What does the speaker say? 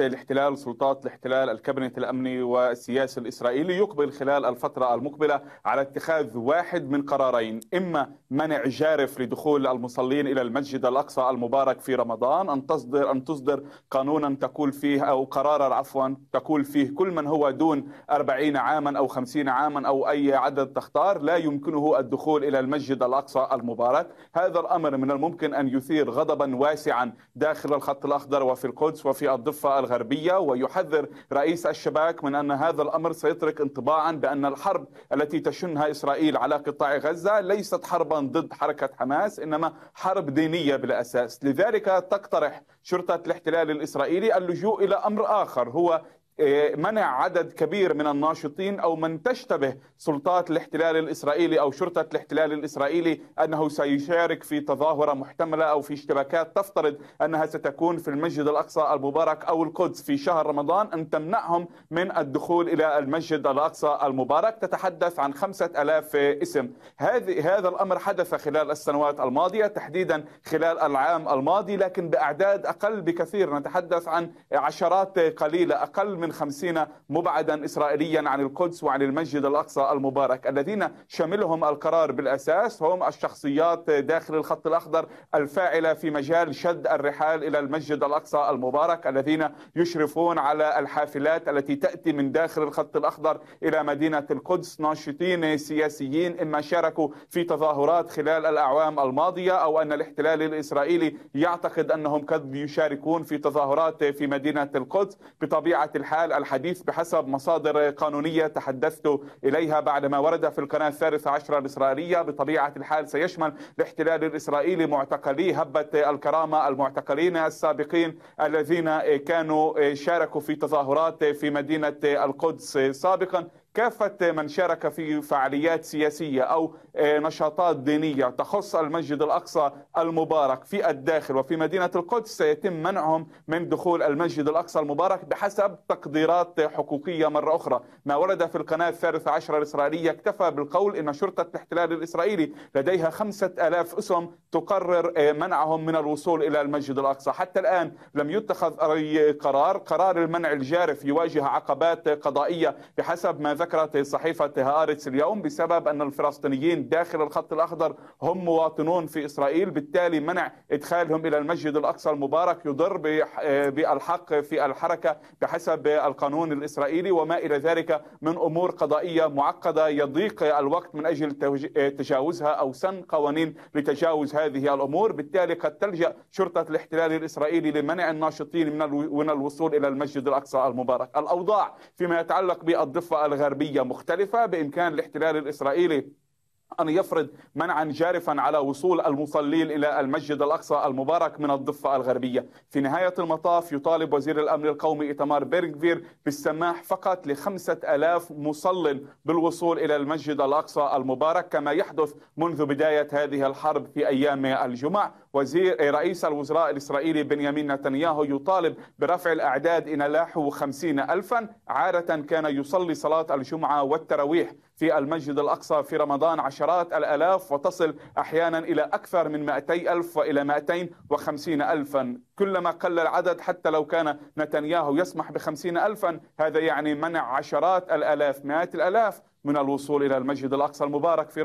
الاحتلال سلطات الاحتلال الكابينت الامني والسياسي الاسرائيلي يقبل خلال الفتره المقبله على اتخاذ واحد من قرارين اما منع جارف لدخول المصلين الى المسجد الاقصى المبارك في رمضان ان تصدر ان تصدر قانونا تقول فيه او قرارا عفوا تقول فيه كل من هو دون 40 عاما او 50 عاما او اي عدد تختار لا يمكنه الدخول الى المسجد الاقصى المبارك هذا الامر من الممكن ان يثير غضبا واسعا داخل الخط الاخضر وفي القدس وفي الضفه الضفة الغربية ويحذر رئيس الشباك من أن هذا الأمر سيترك انطباعا بأن الحرب التي تشنها إسرائيل على قطاع غزة ليست حربا ضد حركة حماس إنما حرب دينية بالأساس لذلك تقترح شرطة الاحتلال الإسرائيلي اللجوء إلى أمر آخر هو آه، منع عدد كبير من الناشطين او من تشتبه سلطات الاحتلال الاسرائيلي او شرطه الاحتلال الاسرائيلي انه سيشارك في تظاهره محتمله او في اشتباكات تفترض انها ستكون في المسجد الاقصى المبارك او القدس في شهر رمضان ان تمنعهم من الدخول الى المسجد الاقصى المبارك تتحدث عن 5000 اسم هذه هذا الامر حدث خلال السنوات الماضيه تحديدا خلال العام الماضي لكن باعداد اقل بكثير نتحدث عن عشرات قليله اقل من من خمسين مبعدا إسرائيليا عن القدس وعن المسجد الأقصى المبارك الذين شملهم القرار بالأساس هم الشخصيات داخل الخط الأخضر الفاعلة في مجال شد الرحال إلى المسجد الأقصى المبارك الذين يشرفون على الحافلات التي تأتي من داخل الخط الأخضر إلى مدينة القدس ناشطين سياسيين إما شاركوا في تظاهرات خلال الأعوام الماضية أو أن الاحتلال الإسرائيلي يعتقد أنهم قد يشاركون في تظاهرات في مدينة القدس بطبيعة الحال حال الحديث بحسب مصادر قانونية تحدثت إليها بعد ما ورد في القناة الثالثة عشرة الإسرائيلية بطبيعة الحال سيشمل الاحتلال الإسرائيلي معتقلي هبة الكرامة المعتقلين السابقين الذين كانوا شاركوا في تظاهرات في مدينة القدس سابقا كافة من شارك في فعاليات سياسية أو آه، نشاطات دينية تخص المسجد الأقصى المبارك في الداخل وفي مدينة القدس سيتم منعهم من دخول المسجد الأقصى المبارك بحسب تقديرات حقوقية مرة أخرى ما ورد في القناة الثالثة عشر الإسرائيلية اكتفى بالقول أن شرطة الاحتلال الإسرائيلي لديها خمسة ألاف أسم تقرر آه، منعهم من الوصول إلى المسجد الأقصى حتى الآن لم يتخذ أي قرار قرار المنع الجارف يواجه عقبات قضائية بحسب ما ذكر ذكرت صحيفة هآرتس اليوم بسبب أن الفلسطينيين داخل الخط الأخضر هم مواطنون في إسرائيل بالتالي منع إدخالهم إلى المسجد الأقصى المبارك يضر بالحق في الحركة بحسب القانون الإسرائيلي وما إلى ذلك من أمور قضائية معقدة يضيق الوقت من أجل تجاوزها أو سن قوانين لتجاوز هذه الأمور بالتالي قد تلجأ شرطة الاحتلال الإسرائيلي لمنع الناشطين من الوصول إلى المسجد الأقصى المبارك الأوضاع فيما يتعلق بالضفة الغربية حربيه مختلفه بامكان الاحتلال الاسرائيلي أن يفرض منعا جارفا على وصول المصلين إلى المسجد الأقصى المبارك من الضفة الغربية في نهاية المطاف يطالب وزير الأمن القومي إتمار بيرغفير بالسماح فقط لخمسة ألاف مصل بالوصول إلى المسجد الأقصى المبارك كما يحدث منذ بداية هذه الحرب في أيام الجمعة وزير رئيس الوزراء الإسرائيلي بنيامين نتنياهو يطالب برفع الأعداد إلى لاحو خمسين ألفا عادة كان يصلي صلاة الجمعة والتراويح في المسجد الأقصى في رمضان عشر عشرات الألاف وتصل أحيانا إلى أكثر من 200 ألف وإلى 250 ألفا كلما قل العدد حتى لو كان نتنياهو يسمح بخمسين ألفا هذا يعني منع عشرات الألاف مئات الألاف من الوصول إلى المسجد الأقصى المبارك في